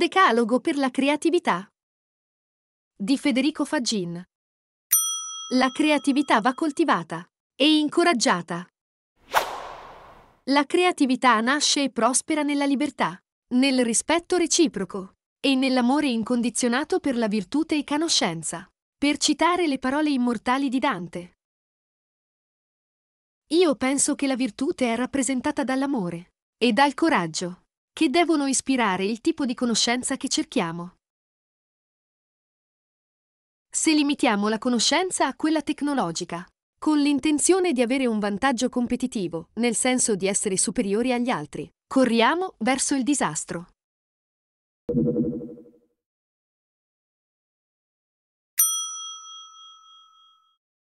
decalogo per la creatività di Federico Faggin. La creatività va coltivata e incoraggiata. La creatività nasce e prospera nella libertà, nel rispetto reciproco e nell'amore incondizionato per la virtute e conoscenza, per citare le parole immortali di Dante. Io penso che la virtute è rappresentata dall'amore e dal coraggio che devono ispirare il tipo di conoscenza che cerchiamo. Se limitiamo la conoscenza a quella tecnologica, con l'intenzione di avere un vantaggio competitivo, nel senso di essere superiori agli altri, corriamo verso il disastro.